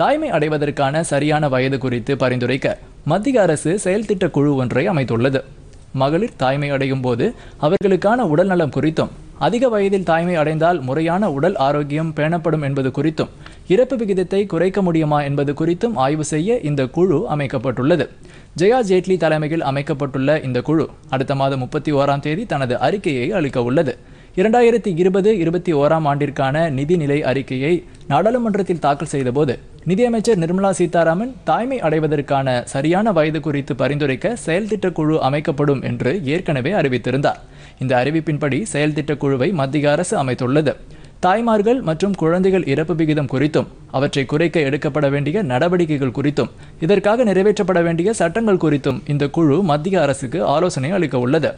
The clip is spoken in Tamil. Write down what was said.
தாய்மை அடைவதற்கான சரியான வயது குறித்து பரிந்துரைக்க மத்திய அரசு செயல்திட்ட குழு ஒன்றை அமைத்துள்ளது மகளிர் தாய்மை அடையும் போது அவர்களுக்கான உடல்நலம் குறித்தும் அதிக வயதில் தாய்மை அடைந்தால் முறையான உடல் ஆரோக்கியம் பேணப்படும் என்பது குறித்தும் இறப்பு விகிதத்தை குறைக்க முடியுமா என்பது குறித்தும் ஆய்வு செய்ய இந்த குழு அமைக்கப்பட்டுள்ளது ஜெயா ஜேட்லி தலைமையில் அமைக்கப்பட்டுள்ள இந்த குழு அடுத்த மாதம் முப்பத்தி ஓராம் தேதி தனது அறிக்கையை அளிக்க உள்ளது இரண்டாயிரத்தி இருபது இருபத்தி ஓராம் ஆண்டிற்கான நிதிநிலை அறிக்கையை நாடாளுமன்றத்தில் தாக்கல் செய்தபோது நிதியமைச்சர் நிர்மலா சீதாராமன் தாய்மை அடைவதற்கான சரியான வயது குறித்து பரிந்துரைக்க செயல்திட்ட குழு அமைக்கப்படும் என்று ஏற்கனவே அறிவித்திருந்தார் இந்த அறிவிப்பின்படி செயல்திட்ட குழுவை மத்திய அரசு அமைத்துள்ளது தாய்மார்கள் மற்றும் குழந்தைகள் இறப்பு விகிதம் குறித்தும் அவற்றை குறைக்க எடுக்கப்பட வேண்டிய நடவடிக்கைகள் குறித்தும் இதற்காக நிறைவேற்றப்பட வேண்டிய சட்டங்கள் குறித்தும் இந்த குழு மத்திய அரசுக்கு ஆலோசனை அளிக்க உள்ளது